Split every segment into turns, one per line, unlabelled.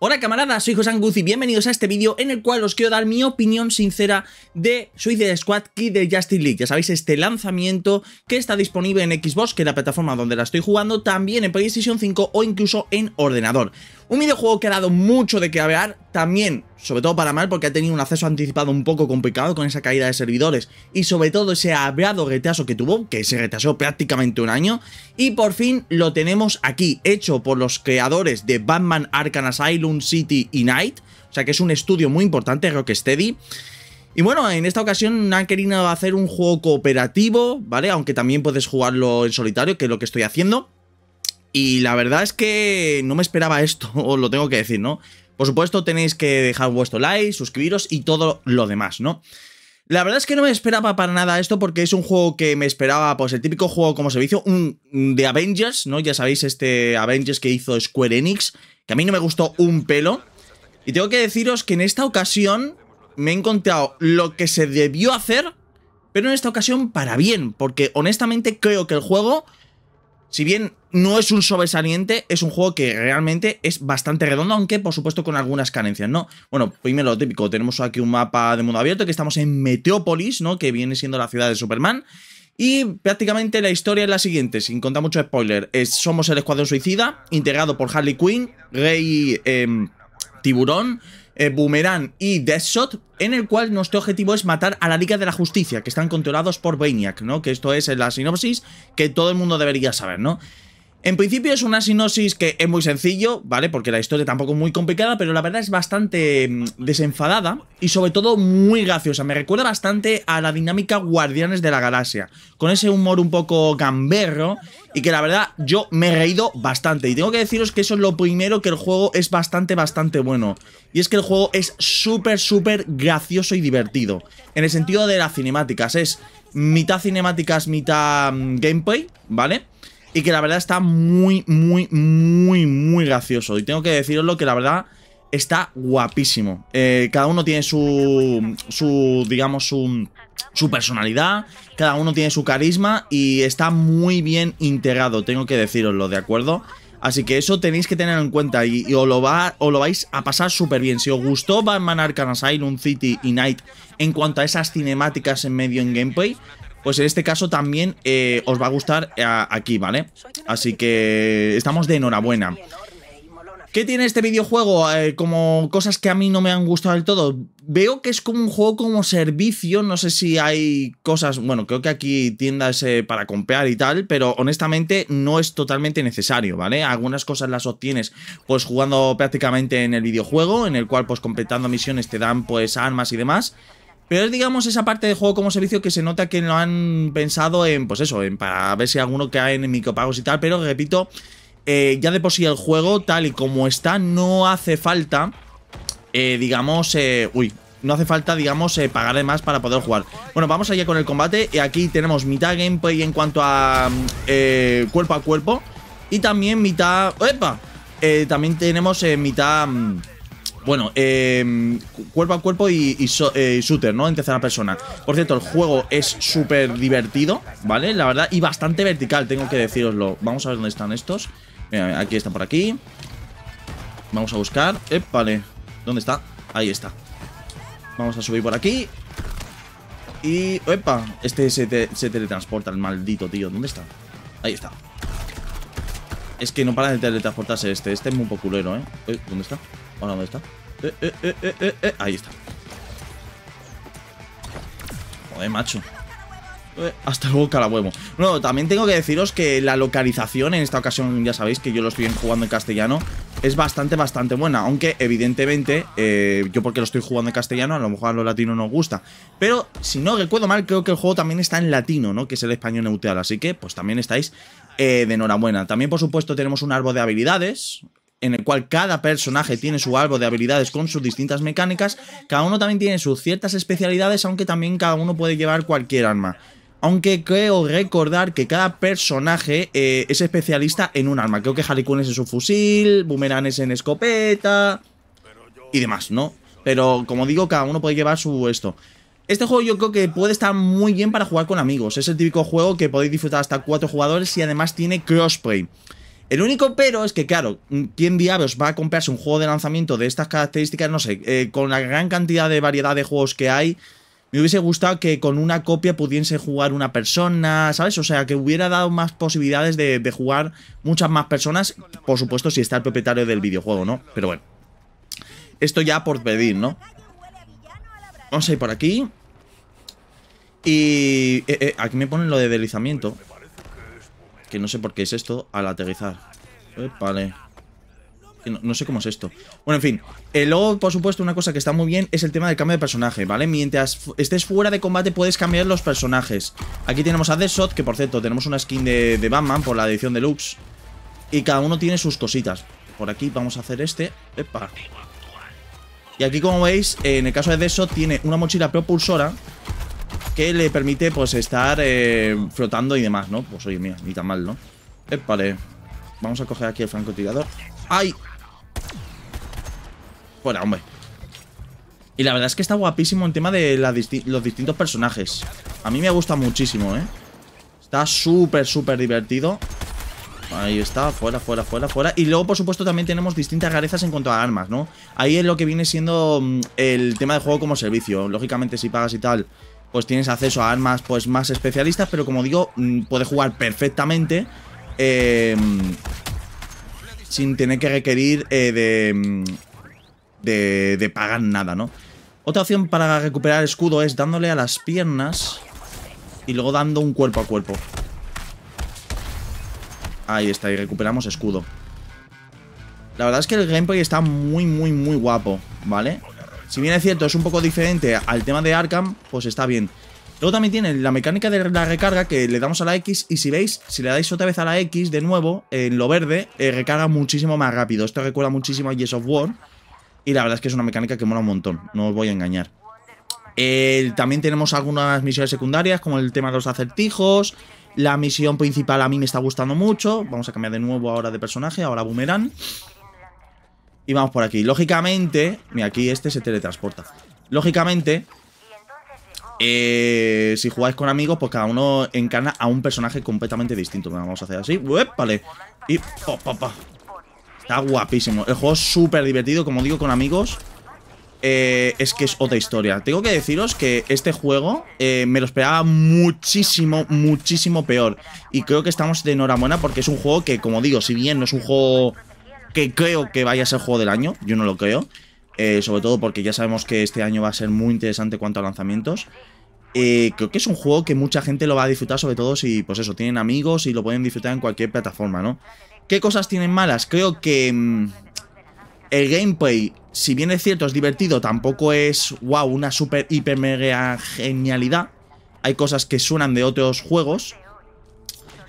Hola camaradas, soy José Anguz y bienvenidos a este vídeo en el cual os quiero dar mi opinión sincera de Suicide Squad Kid de Justice League. Ya sabéis, este lanzamiento que está disponible en Xbox, que es la plataforma donde la estoy jugando, también en PlayStation 5 o incluso en ordenador. Un videojuego que ha dado mucho de que hablar, también, sobre todo para mal, porque ha tenido un acceso anticipado un poco complicado con esa caída de servidores y sobre todo ese hablado retraso que tuvo, que se retrasó prácticamente un año, y por fin lo tenemos aquí, hecho por los creadores de Batman Arkham Asylum, City y Night. O sea que es un estudio muy importante, Rocksteady. Y bueno, en esta ocasión han querido hacer un juego cooperativo, ¿vale? Aunque también puedes jugarlo en solitario, que es lo que estoy haciendo. Y la verdad es que no me esperaba esto, os lo tengo que decir, ¿no? Por supuesto, tenéis que dejar vuestro like, suscribiros y todo lo demás, ¿no? La verdad es que no me esperaba para nada esto porque es un juego que me esperaba, pues el típico juego como se servicio, un de Avengers, ¿no? Ya sabéis, este Avengers que hizo Square Enix, que a mí no me gustó un pelo. Y tengo que deciros que en esta ocasión me he encontrado lo que se debió hacer, pero en esta ocasión para bien, porque honestamente creo que el juego si bien no es un sobresaliente, es un juego que realmente es bastante redondo, aunque por supuesto con algunas carencias, ¿no? Bueno, primero lo típico, tenemos aquí un mapa de mundo abierto, que estamos en Meteópolis, ¿no? Que viene siendo la ciudad de Superman. Y prácticamente la historia es la siguiente, sin contar mucho spoiler. somos el Escuadrón Suicida, integrado por Harley Quinn, Rey em, Tiburón, eh, Boomerang y Deathshot, en el cual nuestro objetivo es matar a la Liga de la Justicia, que están controlados por Brainiac, ¿no? Que esto es la sinopsis que todo el mundo debería saber, ¿no? En principio es una sinopsis que es muy sencillo, ¿vale? Porque la historia tampoco es muy complicada, pero la verdad es bastante mm, desenfadada y sobre todo muy graciosa. Me recuerda bastante a la dinámica Guardianes de la Galaxia, con ese humor un poco gamberro y que la verdad yo me he reído bastante. Y tengo que deciros que eso es lo primero, que el juego es bastante, bastante bueno. Y es que el juego es súper, súper gracioso y divertido. En el sentido de las cinemáticas, es mitad cinemáticas, mitad mm, gameplay, ¿vale? vale y que la verdad está muy, muy, muy, muy gracioso. Y tengo que deciroslo que la verdad está guapísimo. Eh, cada uno tiene su, su digamos, su, su personalidad, cada uno tiene su carisma y está muy bien integrado, tengo que deciroslo, ¿de acuerdo? Así que eso tenéis que tener en cuenta y, os, lo va, os lo vais a pasar súper bien. Si os gustó Batman Arkham Asylum, City y Night en cuanto a esas cinemáticas en medio en gameplay, pues en este caso también eh, os va a gustar eh, aquí, ¿vale? Así que estamos de enhorabuena. ¿Qué tiene este videojuego? Eh, como cosas que a mí no me han gustado del todo. Veo que es como un juego como servicio, no sé si hay cosas, bueno, creo que aquí tiendas para comprar y tal, pero honestamente no es totalmente necesario, ¿vale? Algunas cosas las obtienes pues jugando prácticamente en el videojuego, en el cual pues completando misiones te dan pues armas y demás. Pero es, digamos, esa parte de juego como servicio que se nota que lo han pensado en, pues eso, en para ver si alguno cae en micropagos y tal. Pero repito, eh, ya de por sí el juego, tal y como está, no hace falta, eh, digamos, eh, uy. No hace falta, digamos, pagar de más para poder jugar. Bueno, vamos allá con el combate. Y aquí tenemos mitad gameplay en cuanto a mm, cuerpo a cuerpo. Y también mitad... ¡Epa! también tenemos mitad... Mm, bueno, eh, cuerpo a cuerpo eh, y, shooter, ¿no? En tercera persona. Por cierto, el juego es súper divertido, ¿vale? La verdad, y bastante vertical, tengo que deciroslo. Vamos a ver dónde están estos. aquí están por aquí. Vamos a buscar. Eh, vale. ¿Dónde está? Ahí está. Vamos a subir por aquí. Y... ¡Epa! Este se, se, teletransporta, el maldito tío. ¿Dónde está? Ahí está. Es que no para de teletransportarse este. Este es muy populero, ¿eh? ¿eh? ¿Dónde está? ¿O dónde está? Eh eh eh, eh, eh, eh, Ahí está. Joder, macho. Hasta luego, huevo Bueno, también tengo que deciros que la localización en esta ocasión, ya sabéis que yo lo estoy jugando en castellano, es bastante, bastante buena. Aunque, evidentemente, yo porque lo estoy jugando en castellano, a lo mejor a los latinos nos gusta. Pero, si no recuerdo mal, creo que el juego también está en latino, ¿no? Que es el español neutral. Así que, pues también estáis de enhorabuena. También, por supuesto, tenemos un árbol de habilidades en el cual cada personaje tiene su árbol de habilidades con sus distintas mecánicas, cada uno también tiene sus ciertas especialidades, aunque también cada uno puede llevar cualquier arma. Aunque creo recordar que cada personaje eh, es especialista en un arma. Creo que Harikun es en su fusil, Boomerang es en escopeta y demás, ¿no? Pero como digo, cada uno puede llevar su esto. Este juego yo creo que puede estar muy bien para jugar con amigos. Es el típico juego que podéis disfrutar hasta cuatro jugadores y además tiene crossplay. El único pero es que, claro, ¿quién diablos va a comprarse un juego de lanzamiento de estas características? No sé, eh, con la gran cantidad de variedad de juegos que hay, me hubiese gustado que con una copia pudiese jugar una persona, ¿sabes? O sea, que hubiera dado más posibilidades de, jugar muchas más personas, por supuesto, si está el propietario del videojuego, ¿no? Pero bueno, esto ya por pedir, ¿no? Vamos a ir por aquí. Y eh, eh, aquí me ponen lo de deslizamiento. Que no sé por qué es esto al aterrizar. vale. No, sé cómo es esto. Bueno, en fin. el luego, por supuesto, una cosa que está muy bien es el tema del cambio de personaje, ¿vale? Mientras estés fuera de combate puedes cambiar los personajes. Aquí tenemos a Deathshot, que por cierto, tenemos una skin de, Batman por la edición deluxe. Y cada uno tiene sus cositas. Por aquí vamos a hacer este. Epa. Y aquí, como veis, en el caso de Deathshot tiene una mochila propulsora que le permite pues estar eh, flotando y demás, ¿no? Pues oye, mira, ni tan mal, ¿no? vale. Vamos a coger aquí el francotirador. ¡Ay! Fuera, hombre. Y la verdad es que está guapísimo el tema de los distintos personajes. A mí me gusta muchísimo, ¿eh? Está súper, súper divertido. Ahí está, fuera, fuera, fuera, fuera. Y luego, por supuesto, también tenemos distintas rarezas en cuanto a armas, ¿no? Ahí es lo que viene siendo mm, el tema de juego como servicio. Lógicamente, si pagas y tal, pues tienes acceso a armas pues más especialistas, pero como digo, mm, puede jugar perfectamente em, sin tener que requerir eh, de, mm, de, de, pagar nada, ¿no? Otra opción para recuperar escudo es dándole a las piernas y luego dando un cuerpo a cuerpo. Ahí está, y recuperamos escudo. La verdad es que el gameplay está muy, muy, muy guapo, ¿vale? vale si bien es cierto, es un poco diferente al tema de Arkham, pues está bien. Luego también tiene la mecánica de la recarga que le damos a la X y si veis, si le dais otra vez a la X de nuevo, en lo verde, eh, recarga muchísimo más rápido. Esto recuerda muchísimo a Yes of War y la verdad es que es una mecánica que mola un montón, no os voy a engañar. también tenemos algunas misiones secundarias como el tema de los acertijos, la misión principal a mí me está gustando mucho, vamos a cambiar de nuevo ahora de personaje, ahora Boomerang. Y vamos por aquí. Lógicamente... Mira, aquí este se teletransporta. Lógicamente... Eh, si jugáis con amigos, pues cada uno encarna a un personaje completamente distinto. Vamos a hacer así. ¡Vale! Y... Está guapísimo. El juego es súper divertido, como digo, con amigos. Eh, es que es otra historia. Tengo que deciros que este juego eh, me lo esperaba muchísimo, muchísimo peor. Y creo que estamos de enhorabuena porque es un juego que, como digo, si bien no es un juego que creo que vaya a ser juego del año, yo no lo creo. Eh, sobre todo porque ya sabemos que este año va a ser muy interesante cuanto a lanzamientos. Eh, creo que es un juego que mucha gente lo va a disfrutar, sobre todo si, pues eso, tienen amigos y lo pueden disfrutar en cualquier plataforma, ¿no? ¿Qué cosas tienen malas? Creo que mm, el gameplay, si bien es cierto, es divertido, tampoco es, wow, una super, hiper, mega genialidad. Hay cosas que suenan de otros juegos,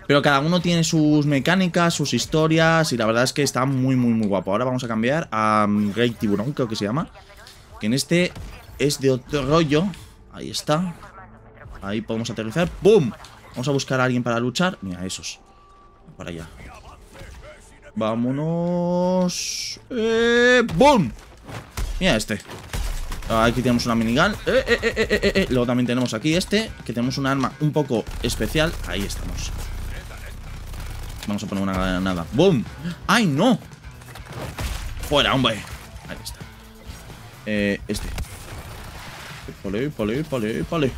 pero cada uno tiene sus mecánicas, sus historias y la verdad es que está muy, muy, muy guapo. Ahora vamos a cambiar a um, Great Tiburón, creo que se llama. Que en este es de otro rollo. Ahí está. Ahí podemos aterrizar. ¡Bum! Vamos a buscar a alguien para luchar. Mira, esos. Para allá. Vámonos. Eh, ¡Bum! Mira este. Aquí tenemos una minigun. Eh eh, eh, eh, eh, Luego también tenemos aquí este, que tenemos un arma un poco especial. Ahí estamos. Vamos a poner una granada. ¡Boom! ¡Ay, no! ¡Fuera, hombre! Ahí está. Eh, este. Pale, pale, pale, pale.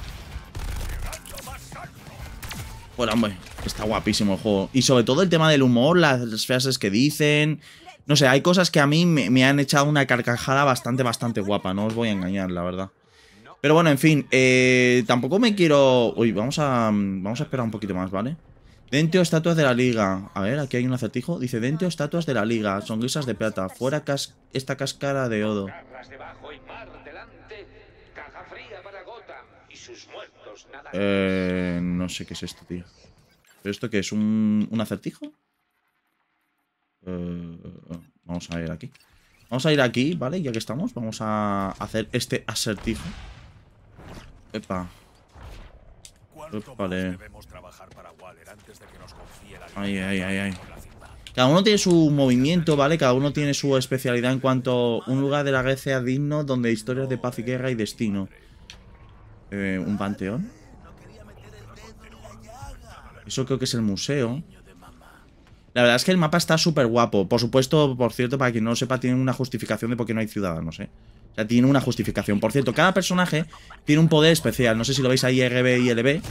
Fuera, hombre. Está guapísimo el juego. Y sobre todo el tema del humor, las frases que dicen. No sé, hay cosas que a mí me, me han echado una carcajada bastante, bastante guapa. No os voy a engañar, la verdad. Pero bueno, en fin, eh, tampoco me quiero... Uy, vamos a, vamos a esperar un poquito más, ¿vale? Dente o estatuas de la liga. A ver, aquí hay un acertijo. Dice, dente o estatuas de la liga. Son guisas de plata. Fuera esta cáscara de odo. Eh, no sé qué es esto, tío. esto qué es? ¿Un, acertijo? Eh, vamos a ir aquí. Vamos a ir aquí, ¿vale? Ya que estamos, vamos a hacer este acertijo. Epa. Vale
antes de
que Cada uno tiene su movimiento, ¿vale? Cada uno tiene su especialidad en cuanto un lugar de la Grecia digno donde historias de paz y guerra y destino. Eh, ¿Un panteón? Eso creo que es el museo. La verdad es que el mapa está súper guapo. Por supuesto, por cierto, para quien no lo sepa, tiene una justificación de por qué no hay ciudadanos, ¿eh? O sea, tiene una justificación. Por cierto, cada personaje tiene un poder especial. No sé si lo veis ahí, RB y LB.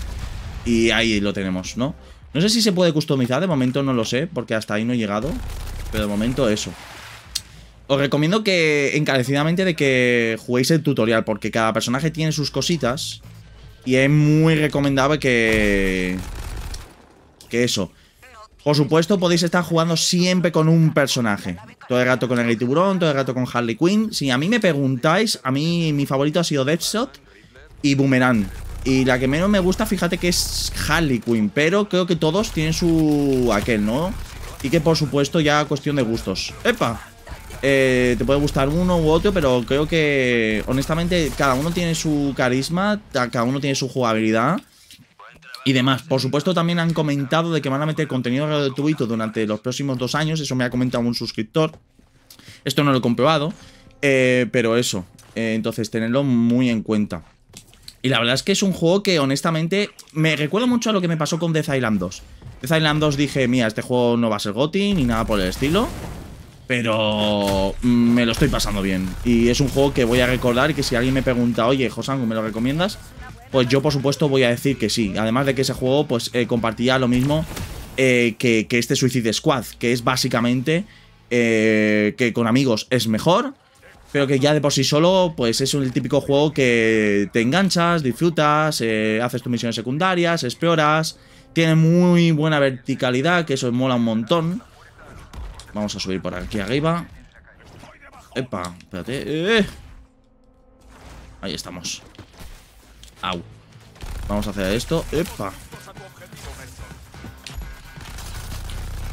Y ahí lo tenemos, ¿no? No sé si se puede customizar, de momento no lo sé, porque hasta ahí no he llegado. Pero de momento eso. Os recomiendo que encarecidamente de que juguéis el tutorial, porque cada personaje tiene sus cositas. Y es muy recomendable que... Que eso. Por supuesto, podéis estar jugando siempre con un personaje. Todo el rato con el tiburón, todo el rato con Harley Quinn. Si a mí me preguntáis, a mí mi favorito ha sido Deathshot y Boomerang. Y la que menos me gusta, fíjate que es Harley pero creo que todos tienen su aquel, ¿no? Y que por supuesto ya cuestión de gustos. ¡Epa! Eh, te puede gustar uno u otro, pero creo que honestamente cada uno tiene su carisma, cada uno tiene su jugabilidad y demás. Por supuesto también han comentado de que van a meter contenido gratuito durante los próximos dos años, eso me ha comentado un suscriptor. Esto no lo he comprobado, eh, pero eso, eh, entonces tenerlo muy en cuenta. Y la verdad es que es un juego que honestamente me recuerda mucho a lo que me pasó con Death Island 2. Death Island 2 dije, mira, este juego no va a ser GOTY ni nada por el estilo. Pero mm, me lo estoy pasando bien. Y es un juego que voy a recordar y que si alguien me pregunta, oye, Josango, ¿me lo recomiendas? Pues yo por supuesto voy a decir que sí. Además de que ese juego pues eh, compartía lo mismo eh, que, que, este Suicide Squad, que es básicamente eh, que con amigos es mejor pero que ya de por sí solo, pues es el típico juego que te enganchas, disfrutas, eh, haces tus misiones secundarias, exploras. Tiene muy buena verticalidad, que eso mola un montón. Vamos a subir por aquí arriba. Epa, espérate. Eh. Ahí estamos. Au. Vamos a hacer esto. Epa.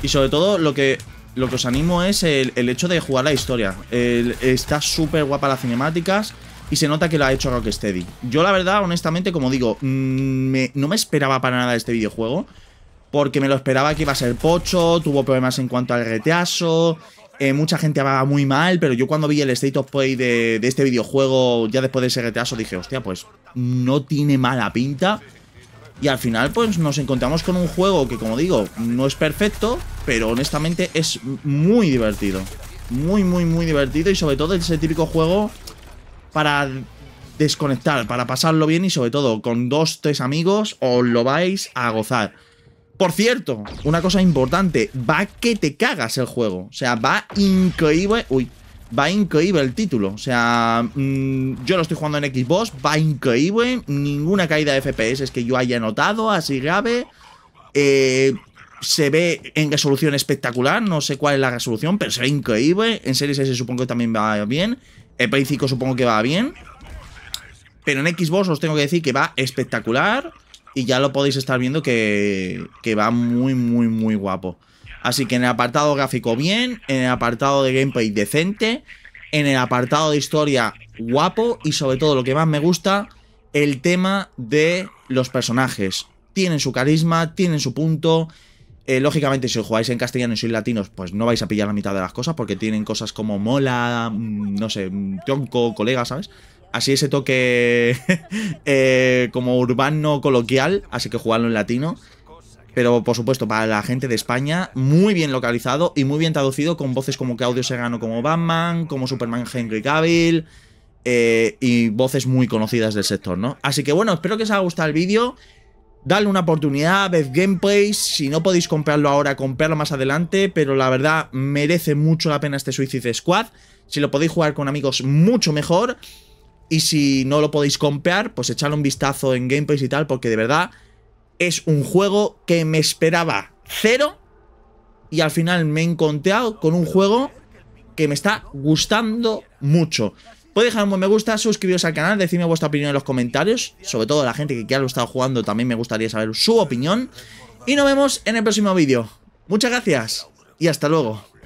Y sobre todo, lo que lo que os animo es el, hecho de jugar la historia. está súper guapa las cinemáticas y se nota que lo ha hecho Steady Yo la verdad, honestamente, como digo, mm, no me esperaba para nada este videojuego. Porque me lo esperaba que iba a ser pocho, tuvo problemas en cuanto al reteazo, eh, mucha gente hablaba muy mal, pero yo cuando vi el State of Play de, este videojuego, ya después de ese reteazo, dije, hostia, pues no tiene mala pinta. Y al final pues nos encontramos con un juego que como digo, no es perfecto, pero honestamente es muy divertido. Muy, muy, muy divertido y sobre todo es el típico juego para desconectar, para pasarlo bien y sobre todo con dos, tres amigos os lo vais a gozar. Por cierto, una cosa importante, va que te cagas el juego. O sea, va increíble... Uy, Va increíble el título. O sea, mm, yo lo estoy jugando en Xbox, va increíble. Ninguna caída de FPS es que yo haya notado, así grave. Eh, se ve en resolución espectacular, no sé cuál es la resolución, pero se ve increíble. En Series S supongo que también va bien. En Play supongo que va bien. Pero en Xbox os tengo que decir que va espectacular. Y ya lo podéis estar viendo que, que va muy, muy, muy guapo. Así que en el apartado gráfico bien, en el apartado de gameplay decente, en el apartado de historia guapo y sobre todo lo que más me gusta, el tema de los personajes. Tienen su carisma, tienen su punto. Eh, lógicamente, si jugáis en castellano y sois latinos, pues no vais a pillar la mitad de las cosas porque tienen cosas como mola, mm, no sé, mm, tronco, colega, ¿sabes? Así ese toque eh, como urbano coloquial, así que jugarlo en latino pero por supuesto para la gente de España, muy bien localizado y muy bien traducido con voces como Claudio Segano, como Batman, como Superman Henry Cavill eh, y voces muy conocidas del sector, ¿no? Así que bueno, espero que os haya gustado el vídeo. Dale una oportunidad, ved gameplays, si no podéis comprarlo ahora, comprarlo más adelante, pero la verdad merece mucho la pena este Suicide Squad. Si lo podéis jugar con amigos, mucho mejor. Y si no lo podéis comprar, pues echadle un vistazo en gameplays y tal, porque de verdad es un juego que me esperaba cero y al final me he encontrado con un juego que me está gustando mucho. Podéis dejar un buen me gusta, suscribiros al canal, decidme vuestra opinión en los comentarios, sobre todo la gente que ya lo está jugando también me gustaría saber su opinión. Y nos vemos en el próximo vídeo. Muchas gracias y hasta luego.